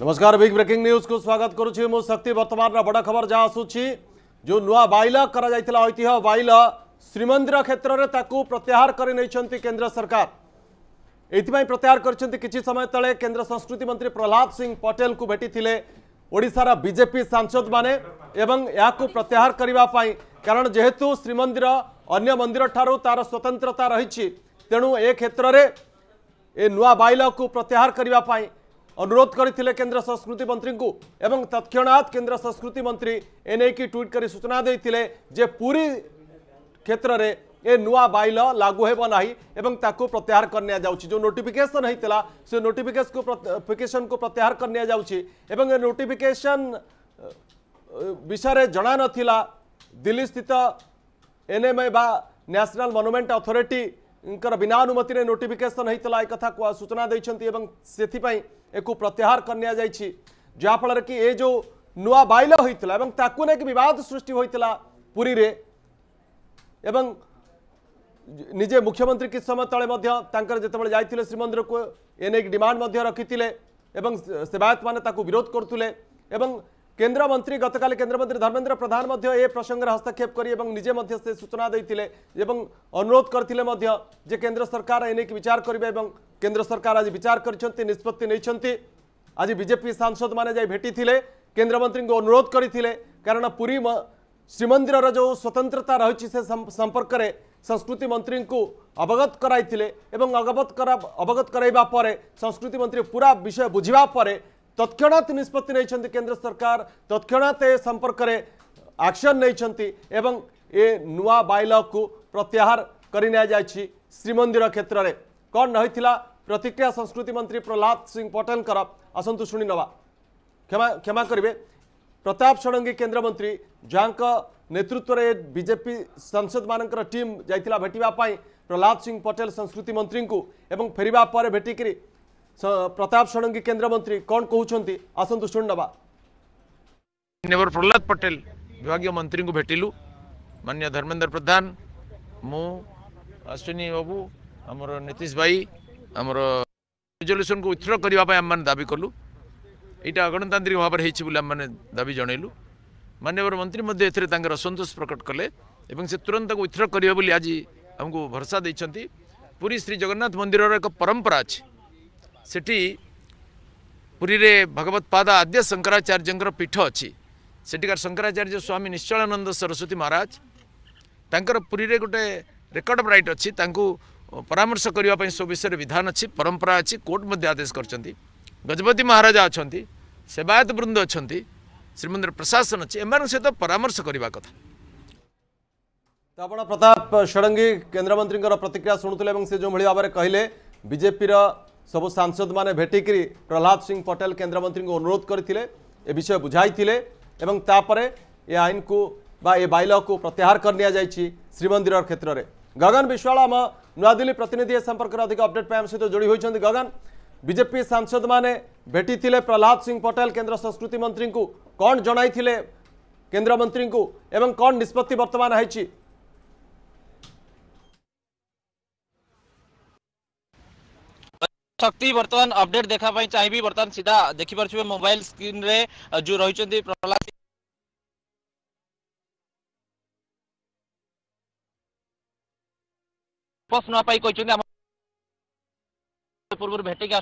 नमस्कार big breaking news को स्वागत મુ शक्ति बर्तमान બડ खबर जहाँ આસુଛି जो नुआ बैल कर ऐतिह बैल श्रीमंदिर क्षेत्र में कर केन्द्र सरकार ये प्रत्याहर कर समय तेज केन्द्र संस्कृति मंत्री प्रहलाद सिंह पटेल को भेटी ओडार बीजेपी सांसद मैंने प्रत्याहार करने कारण जेहेतु श्रीमंदिर अन्य मंदिर ठारू तार स्वतंत्रता रही तेणु ए क्षेत्र में ए नुआ बैल को प्रत्याहार करने अनुरोध करते केन्द्र संस्कृति मंत्री को तत्णात केन्द्र संस्कृति मंत्री एने की ट्विट कर सूचना देते जे पूरी क्षेत्र में ये नुआ बैल लागू होबना प्रत्याहर कर जो नोटिफिकेशन होता से नोटिफिकेस को नोटिफिकेसन को प्रत्याहर कर नोटिफिकेशन विषय जना ना दिल्ली स्थित N M A national monument authority बिना अनुमति नोटिफिकेसन होता एक सूचना देखें एक प्रत्याहार कर जहाँफल कि ये जो नुआ बैल होता एवं ताकि बद सृष्टि होता पूरी रे एवं निजे मुख्यमंत्री किसी समय तेल जिते बारे श्रीमंदिर को एने डिमांड रखी थे सेवायत मैंने विरोध करुले କେନ୍ଦ୍ରମନ୍ତ୍ରୀ ଗତକାଲି କେନ୍ଦ୍ରମନ୍ତ୍ରୀ ଧର୍ମେନ୍ଦ୍ର ପ୍ରଧାନ ମଧ୍ୟ ଏ ପ୍ରସଙ୍ଗରେ ହସ୍ତକ୍ଷେପ କରି ଏବଂ ନିଜେ ମଧ୍ୟ ସେ ସୂଚନା ଦେଇଥିଲେ ଏବଂ ଅନୁରୋଧ କରିଥିଲେ ମଧ୍ୟ ଯେ କେନ୍ଦ୍ର ସରକାର ଏ ନେଇକି ବିଚାର କରିବେ ଏବଂ କେନ୍ଦ୍ର ସରକାର ଆଜି ବିଚାର କରିଛନ୍ତି ନିଷ୍ପତ୍ତି ନେଇଛନ୍ତି ଆଜି ବିଜେପି ସାଂସଦମାନେ ଯାଇ ଭେଟିଥିଲେ କେନ୍ଦ୍ରମନ୍ତ୍ରୀଙ୍କୁ ଅନୁରୋଧ କରିଥିଲେ କାରଣ ପୁରୀ ଶ୍ରୀମନ୍ଦିରର ଯେଉଁ ସ୍ୱତନ୍ତ୍ରତା ରହିଛି ସେ ସମ୍ପର୍କରେ ସଂସ୍କୃତି ମନ୍ତ୍ରୀଙ୍କୁ ଅବଗତ କରାଇଥିଲେ ଏବଂ ଅବଗତ ଅବଗତ କରାଇବା ପରେ ସଂସ୍କୃତି ମନ୍ତ୍ରୀ ପୁରା ବିଷୟ ବୁଝିବା ପରେ तत्क्षणात निष्पत्ति नहीं केंद्र सरकार तत्क्षणात संपर्क में आक्शन नहीं नुआ बैल को प्रत्याहर कर श्रीमंदिर क्षेत्र में कौन रही प्रतिक्रिया संस्कृति मंत्री प्रहलाद सिंह पटेल आसतु शुणी नवा क्षमा क्षमा करेंगे प्रताप षडंगी मंत्री जहाँ नेतृत्व में बीजेपी सांसद मान टीम जाइला भेटापी प्रहलाद सिंह पटेल संस्कृति मंत्री को फेरवा भेटिकी प्रताप षडंगी मंत्री कौन कहते आसतु शुण प्रहलाद पटेल विभाग मंत्री को भेटिलु मान्य धर्मेन्द्र प्रधान मु अश्विनी बाबू आमर नीतीश भाई आमर रिजोल्यूशन को उथ्र करने आम दाबी कलु या गणतांत्रिक भाव में होने आम दाबी जनइलु मान्यवर मंत्री असंतोष प्रकट कले से तुरंत उथ्र करेंगे आज आमको भरोसा देते पूरी श्री जगन्नाथ मंदिर एक परंपरा अच्छी ସେଠି ପୁରୀରେ ଭଗବତ ପାଦ ଆଦ୍ୟ ଶଙ୍କରାଚାର୍ଯ୍ୟଙ୍କର ପୀଠ ଅଛି ସେଠିକାର ଶଙ୍କରାଚାର୍ଯ୍ୟ ସ୍ୱାମୀ ନିଶ୍ଚଳାନନ୍ଦ ସରସ୍ୱତୀ ମହାରାଜ ତାଙ୍କର ପୁରୀରେ ଗୋଟେ ରେକର୍ଡ ରାଇଟ୍ ଅଛି ତାଙ୍କୁ ପରାମର୍ଶ କରିବା ପାଇଁ ସବୁ ବିଷୟରେ ବିଧାନ ଅଛି ପରମ୍ପରା ଅଛି କୋର୍ଟ ମଧ୍ୟ ଆଦେଶ କରିଛନ୍ତି ଗଜପତି ମହାରାଜା ଅଛନ୍ତି ସେବାୟତ ବୃନ୍ଦ ଅଛନ୍ତି ଶ୍ରୀମନ୍ଦିର ପ୍ରଶାସନ ଅଛି ଏମାନଙ୍କ ସହିତ ପରାମର୍ଶ କରିବା କଥା ତ ଆପଣ ପ୍ରତାପ ଷଡ଼ଙ୍ଗୀ କେନ୍ଦ୍ରମନ୍ତ୍ରୀଙ୍କର ପ୍ରତିକ୍ରିୟା ଶୁଣୁଥିଲେ ଏବଂ ସେ ଯେଉଁଭଳି ଭାବରେ କହିଲେ ବିଜେପିର सब सांसद मैंने भेटिक प्रहलाद सिंह पटेल केन्द्र मंत्री को अनुरोध करते ए विषय बुझाई थे ए आईन को बाइल को प्रत्याहर कर श्रीमंदिर क्षेत्र में गगन विश्वाल आम नुआ दिल्ली प्रतिनिधि संपर्क में अधिक अपडेट पर सहित जोड़ी होती गगन बीजेपी सांसद मैंने भेटी थे प्रहलाद सिंह पटेल केन्द्र संस्कृति मंत्री को कौन जन केन्द्रमंत्री को एवं कौन निष्पत्ति बर्तमान होती शक्ति बर्तमान अपडेट देखा चाहिए बर्तमान सीधा देखी पार्थिव मोबाइल स्क्रीन रे जो रही प्रहलाद पूर्व भेटिक आ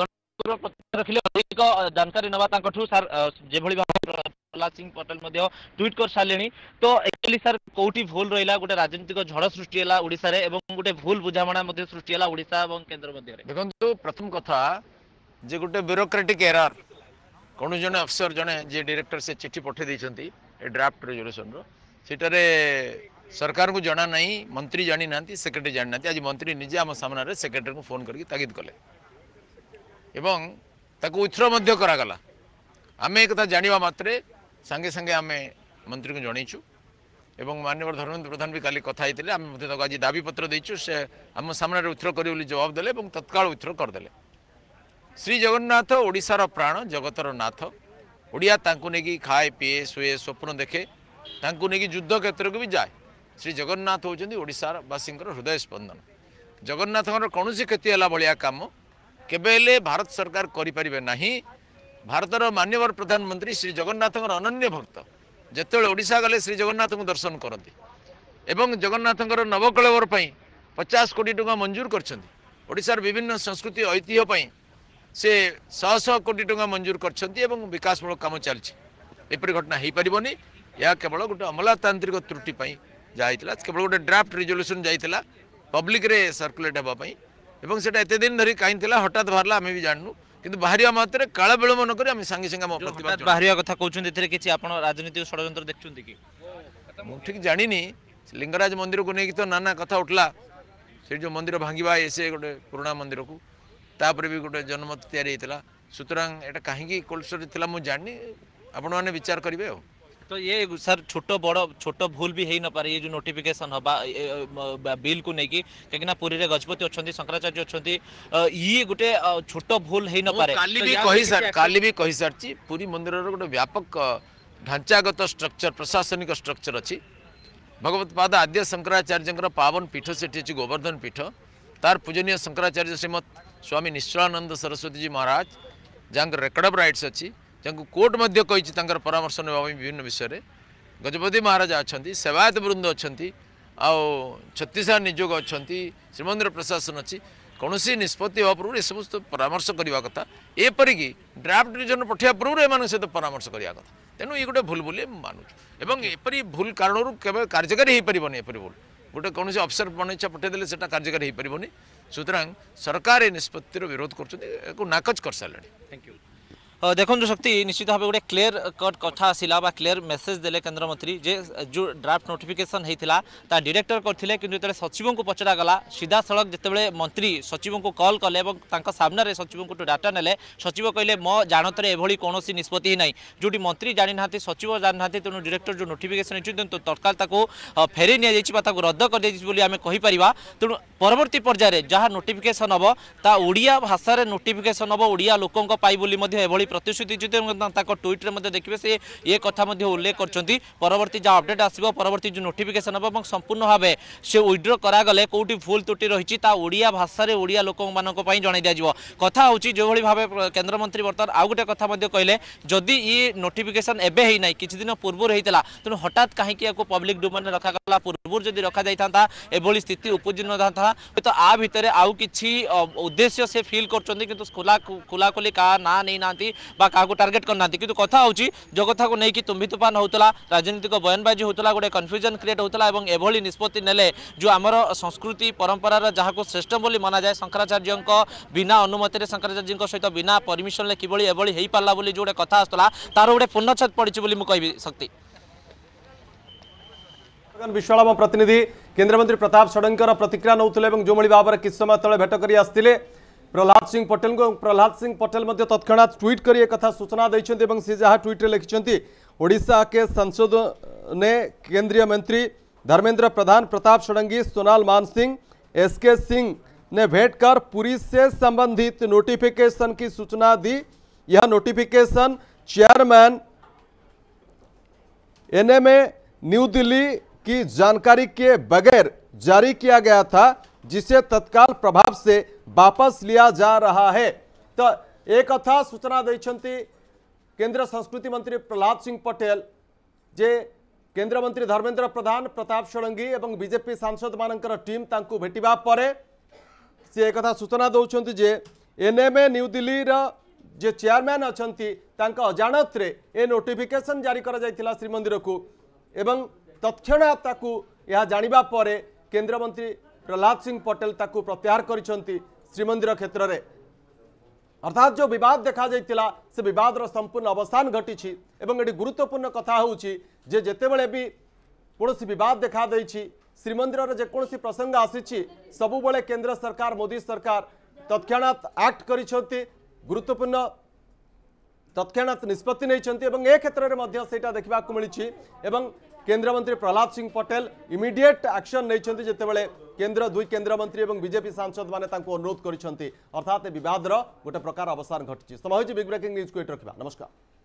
गणपुर रखिले अधिक जानकारी नवा सर जो भाव ପ୍ରହ୍ଲାଦ ସିଂ ପଟେଲ ମଧ୍ୟ ଟ୍ୱିଟ୍ କରିସାରିଲେଣି ତ ଆକ୍ଚୁଆଲି ସାର୍ କୋଉଠି ଭୁଲ ରହିଲା ଗୋଟେ ରାଜନୈତିକ ଝଡ଼ ସୃଷ୍ଟି ହେଲା ଓଡ଼ିଶାରେ ଏବଂ ଗୋଟେ ଭୁଲ ବୁଝାମଣା ମଧ୍ୟ ସୃଷ୍ଟି ହେଲା ଓଡ଼ିଶା ଏବଂ କେନ୍ଦ୍ର ମଧ୍ୟରେ ଦେଖନ୍ତୁ ପ୍ରଥମ କଥା ଯେ ଗୋଟେ ବ୍ୟୁରୋକ୍ରାଟିକ୍ ଏରାର କୌଣସି ଜଣେ ଅଫିସର ଜଣେ ଯିଏ ଡିରେକ୍ଟର ସେ ଚିଠି ପଠାଇ ଦେଇଛନ୍ତି ଏ ଡ୍ରାଫ୍ଟ ରେଜୁଲେସନ୍ର ସେଠାରେ ସରକାରଙ୍କୁ ଜଣା ନାହିଁ ମନ୍ତ୍ରୀ ଜାଣିନାହାନ୍ତି ସେକ୍ରେଟାରୀ ଜାଣିନାହାନ୍ତି ଆଜି ମନ୍ତ୍ରୀ ନିଜେ ଆମ ସାମ୍ନାରେ ସେକ୍ରେଟାରୀଙ୍କୁ ଫୋନ୍ କରିକି ତାଗିଦ କଲେ ଏବଂ ତାକୁ ଉଚ୍ଛ୍ର ମଧ୍ୟ କରାଗଲା ଆମେ ଏକଥା ଜାଣିବା ମାତ୍ରେ ସାଙ୍ଗେ ସାଙ୍ଗେ ଆମେ ମନ୍ତ୍ରୀଙ୍କୁ ଜଣେଇଛୁ ଏବଂ ମାନ୍ୟବର ଧର୍ମେନ୍ଦ୍ର ପ୍ରଧାନ ବି କାଲି କଥା ହେଇଥିଲେ ଆମେ ମଧ୍ୟ ତାକୁ ଆଜି ଦାବିପତ୍ର ଦେଇଛୁ ସେ ଆମ ସାମ୍ନାରେ ଉତ୍ତର କରିବେ ବୋଲି ଜବାବ ଦେଲେ ଏବଂ ତତ୍କାଳ ଉତ୍ତର କରିଦେଲେ ଶ୍ରୀ ଜଗନ୍ନାଥ ଓଡ଼ିଶାର ପ୍ରାଣ ଜଗତର ନାଥ ଓଡ଼ିଆ ତାଙ୍କୁ ନେଇକି ଖାଏ ପିଏ ଶୁଏ ସ୍ୱପ୍ନ ଦେଖେ ତାଙ୍କୁ ନେଇକି ଯୁଦ୍ଧ କ୍ଷେତ୍ରକୁ ବି ଯାଏ ଶ୍ରୀ ଜଗନ୍ନାଥ ହେଉଛନ୍ତି ଓଡ଼ିଶାବାସୀଙ୍କର ହୃଦୟ ସ୍ପନ୍ଦନ ଜଗନ୍ନାଥଙ୍କର କୌଣସି କ୍ଷତି ହେଲା ଭଳିଆ କାମ କେବେ ହେଲେ ଭାରତ ସରକାର କରିପାରିବେ ନାହିଁ भारत मानवर प्रधानमंत्री श्री जगन्नाथ अन्य भक्त ओडा गले श्रीजगन्नाथ को दर्शन करती जगन्नाथ नवकलवर पर पचास कोटी टाँग मंजूर करशार विभिन्न संस्कृति ऐतिह्यपी से शह शह कोटी टाँग मंजूर करसमूलक कम चलपरी घटना हो पार नहीं यह केवल गोटे अमलातांत्रिक त्रुटिपी जाता केवल गोटे ड्राफ्ट रिजल्यूसन जाइला पब्लिक्रे सर्कुलेट होगापी एटा एत दिन धरी कहीं हटात बाहर आम भी जानू কিন্তু বাহারা মাত্রে কাল বিলম্ব করে আমি সাঙ্গে সাঙ্গে আমার প্রতিবাদ বাহারা কথা কৌন এতে কিছু আপনার রাজনৈতিক ষড়যন্ত্র দেখছেন কি মু ঠিক জাঁনি লিঙ্গরাজ মন্দিরকে নিয়ে তো নানা কথা উঠলা সে যে মন্দির ভাঙ্গা এসে গোটে পুরোনা মন্দির কু তাপরে বি গোটে জনমত তৈরি হয়েছিল সুতরাং এটা কাহিকি কোল্ড স্টোরেজ লা মু জাঁনি আপনার বিচার করবে আর तो ये सर छोट बड़ छोट भूल भी हो नपे ये जो नोटिफिकेसन हाँ बिल को लेकिन कहीं पुरी गजपति अच्छा शंकराचार्य अच्छा ये गोटे छोट भूल हो नपे कल भी कही सारी पुरी मंदिर गोटे व्यापक ढांचागत स्ट्रक्चर प्रशासनिक स्ट्रक्चर अच्छी भगवत पाद आद्य शंकराचार्य पावन पीठ से गोवर्धन पीठ तार पूजनीय शंकराचार्य श्रीमद स्वामी निश्चलानंद सरस्वती जी महाराज जहाँ रेकर्ड अफ रईट्स अच्छी कोर्ट मध्य परामर्श ना विभिन्न विषय गजपति महाराज अच्छा सेवायत वृंद अच्छा आउ छत्तीसगढ़ निजोग अच्छा श्रीमंदिर प्रशासन अच्छी कौन सी निष्पत्ति हवा पूर्व यह समस्त परामर्श करवा कथा एपरिक ड्राफ्ट डिजन पठा पूर्व एम सहित परामर्श करने कथा तेणु ये गोटे भूल बोली मानुचु एपरी भूल कारण कार्यकारी हो पार भूल गोटे कौन से अफसर मन इच्छा पठेदे से कार्यकारी हो पार सूतरा सरकार ये निष्पत्तिर विरोध कर नाकच कर सारे थैंक यू ଦେଖନ୍ତୁ ଶକ୍ତି ନିଶ୍ଚିତ ଭାବେ ଗୋଟେ କ୍ଲିୟର କଟ୍ କଥା ଆସିଲା ବା କ୍ଲିୟର ମେସେଜ ଦେଲେ କେନ୍ଦ୍ରମନ୍ତ୍ରୀ ଯେ ଯେଉଁ ଡ୍ରାଫ୍ଟ ନୋଟିଫିକେସନ୍ ହେଇଥିଲା ତା ଡିରେକ୍ଟର କରିଥିଲେ କିନ୍ତୁ ଯେତେବେଳେ ସଚିବଙ୍କୁ ପଚରାଗଲା ସିଧାସଳଖ ଯେତେବେଳେ ମନ୍ତ୍ରୀ ସଚିବଙ୍କୁ କଲ୍ କଲେ ଏବଂ ତାଙ୍କ ସାମ୍ନାରେ ସଚିବଙ୍କଠୁ ଡାଟା ନେଲେ ସଚିବ କହିଲେ ମୋ ଜାଣତରେ ଏଭଳି କୌଣସି ନିଷ୍ପତ୍ତି ହିଁ ନାହିଁ ଯେଉଁଠି ମନ୍ତ୍ରୀ ଜାଣିନାହାନ୍ତି ସଚିବ ଜାଣିନାହାନ୍ତି ତେଣୁ ଡିରେକ୍ଟର ଯେଉଁ ନୋଟିଫିକେସନ୍ ହେଇଛି ତେଣୁ ତତ୍କାଳ ତାକୁ ଫେରେଇ ନିଆଯାଇଛି ବା ତାକୁ ରଦ୍ଦ କରିଦିଆଯାଇଛି ବୋଲି ଆମେ କହିପାରିବା ତେଣୁ ପରବର୍ତ୍ତୀ ପର୍ଯ୍ୟାୟରେ ଯାହା ନୋଟିଫିକେସନ୍ ହେବ ତା ଓଡ଼ିଆ ଭାଷାରେ ନୋଟିଫିକେସନ୍ ହେବ ଓଡ଼ିଆ ଲୋକଙ୍କ ପାଇଁ ବୋଲି ମଧ୍ୟ ଏଭଳି ପ୍ରତିଶ୍ରୁତି ଯଦି ତାଙ୍କ ଟ୍ୱିଟ୍ରେ ମଧ୍ୟ ଦେଖିବେ ସେ ଏ କଥା ମଧ୍ୟ ଉଲ୍ଲେଖ କରିଛନ୍ତି ପରବର୍ତ୍ତୀ ଯାହା ଅପଡେଟ୍ ଆସିବ ପରବର୍ତ୍ତୀ ଯେଉଁ ନୋଟିଫିକେସନ୍ ହେବ ଏବଂ ସମ୍ପୂର୍ଣ୍ଣ ଭାବେ ସେ ୱିଡ୍ର କରାଗଲେ କେଉଁଠି ଭୁଲ ତ୍ରୁଟି ରହିଛି ତା ଓଡ଼ିଆ ଭାଷାରେ ଓଡ଼ିଆ ଲୋକମାନଙ୍କ ପାଇଁ ଜଣାଇ ଦିଆଯିବ କଥା ହେଉଛି ଯେଉଁଭଳି ଭାବେ କେନ୍ଦ୍ରମନ୍ତ୍ରୀ ବର୍ତ୍ତମାନ ଆଉ ଗୋଟେ କଥା ମଧ୍ୟ କହିଲେ ଯଦି ଇ ନୋଟିଫିକେସନ୍ ଏବେ ହେଇନାହିଁ କିଛି ଦିନ ପୂର୍ବରୁ ହେଇଥିଲା ତେଣୁ ହଠାତ୍ କାହିଁକି ୟାକୁ ପବ୍ଲିକ୍ ଡୋମେନ୍ରେ ରଖାଗଲା ପୂର୍ବରୁ ଯଦି ରଖାଯାଇଥାନ୍ତା ଏଭଳି ସ୍ଥିତି ଉପୁଜିନଥାନ୍ତା ହୁଏତ ଆ ଭିତରେ ଆଉ କିଛି ଉଦ୍ଦେଶ୍ୟ ସେ ଫିଲ୍ କରୁଛନ୍ତି କିନ୍ତୁ ଖୋଲା ଖୋଲାଖୋଲି କାହା ନାଁ ନେଇନାହାନ୍ତି বা কাহু টার্গেট করে না কিন্তু কথা হচ্ছে যে কথা নেই তুম্বি তুফান হোলা রাজনৈতিক বয়ানবাজি হোলা গোটে কনফ্যুজন ক্রিয়েট হোলা এবং এভাবে নিষ্পতি নেলে যে আমার সংস্কৃতি পরম্পরার যা শ্রেষ্ঠ বলে মনা যায় শঙ্করাচার্য বিনা অনুমতি শঙ্করাচার্য সহ বিনা পরমিশন কিভাবে এভাবে হয়ে পারা বলে যে কথা আসুলা তার গোটে পূর্ণচ্ছেদ পড়ছে বলে কবি শক্তি বিশ্বাম প্রতিনিধি কেন্দ্রমন্ত্রী প্রতাপ ষড়ঙ্গীর প্রতিক্রিয়া নৌলে এবং যেভাবে ভাবে কিছু সময় तेज ভেট করে আসলে प्रहलाद सिंह पटेल को प्रहलाद सिंह पटेल तत्णात ट्विट कर एक सूचना देखें से जहाँ ट्विट्रे लिखिं ओडा के सांसद ने केंद्रीय मंत्री धर्मेंद्र प्रधान प्रताप षडंगी सोनाल मान सिंह एस के सिंह ने भेंट कर पूरी से संबंधित नोटिफिकेशन की सूचना दी यह notification chairman NMA new Delhi की जानकारी के बगैर जारी किया गया था जिसे तत्काल प्रभाव से वापस लिया जा रहा है तो एक कथा सूचना देखते केंद्र संस्कृति मंत्री प्रहलाद सिंह पटेल जे केन्द्र मंत्री धर्मेन्द्र प्रधान प्रताप षडंगी और बीजेपी सांसद मानकर टीम तक भेटा पर एक सूचना दौरान जे एनएमए न्यू दिल्ली जे चेयरमैन अच्छा अजाणत ए नोटिफिकेसन जारी कर श्रीमंदिर को यह केन्द्रमंत्री ପ୍ରହଲ୍ଲାଦ ସିଂ ପଟେଲ ତାକୁ ପ୍ରତ୍ୟାହାର କରିଛନ୍ତି ଶ୍ରୀମନ୍ଦିର କ୍ଷେତ୍ରରେ ଅର୍ଥାତ୍ ଯେଉଁ ବିବାଦ ଦେଖାଯାଇଥିଲା ସେ ବିବାଦର ସମ୍ପୂର୍ଣ୍ଣ ଅବସାନ ଘଟିଛି ଏବଂ ଏଠି ଗୁରୁତ୍ୱପୂର୍ଣ୍ଣ କଥା ହେଉଛି ଯେ ଯେତେବେଳେ ବି କୌଣସି ବିବାଦ ଦେଖାଦେଇଛି ଶ୍ରୀମନ୍ଦିରର ଯେକୌଣସି ପ୍ରସଙ୍ଗ ଆସିଛି ସବୁବେଳେ କେନ୍ଦ୍ର ସରକାର ମୋଦି ସରକାର ତତ୍କ୍ଷଣାତ୍ ଆକ୍ଟ କରିଛନ୍ତି ଗୁରୁତ୍ୱପୂର୍ଣ୍ଣ ତତ୍କ୍ଷଣାତ୍ ନିଷ୍ପତ୍ତି ନେଇଛନ୍ତି ଏବଂ ଏ କ୍ଷେତ୍ରରେ ମଧ୍ୟ ସେଇଟା ଦେଖିବାକୁ ମିଳିଛି ଏବଂ କେନ୍ଦ୍ରମନ୍ତ୍ରୀ ପ୍ରହଲ୍ଲାଦ ସିଂ ପଟେଲ ଇମିଡିଏଟ୍ ଆକ୍ସନ ନେଇଛନ୍ତି ଯେତେବେଳେ କେନ୍ଦ୍ର ଦୁଇ କେନ୍ଦ୍ରମନ୍ତ୍ରୀ ଏବଂ ବିଜେପି ସାଂସଦମାନେ ତାଙ୍କୁ ଅନୁରୋଧ କରିଛନ୍ତି ଅର୍ଥାତ୍ ବିବାଦର ଗୋଟେ ପ୍ରକାର ଅବସାନ ଘଟିଛି ସମୟ ହେଉଛି ବିଗ୍ ବ୍ରେକିଂ ନ୍ୟୁଜ୍କୁ ଏଠି ରଖିବା ନମସ୍କାର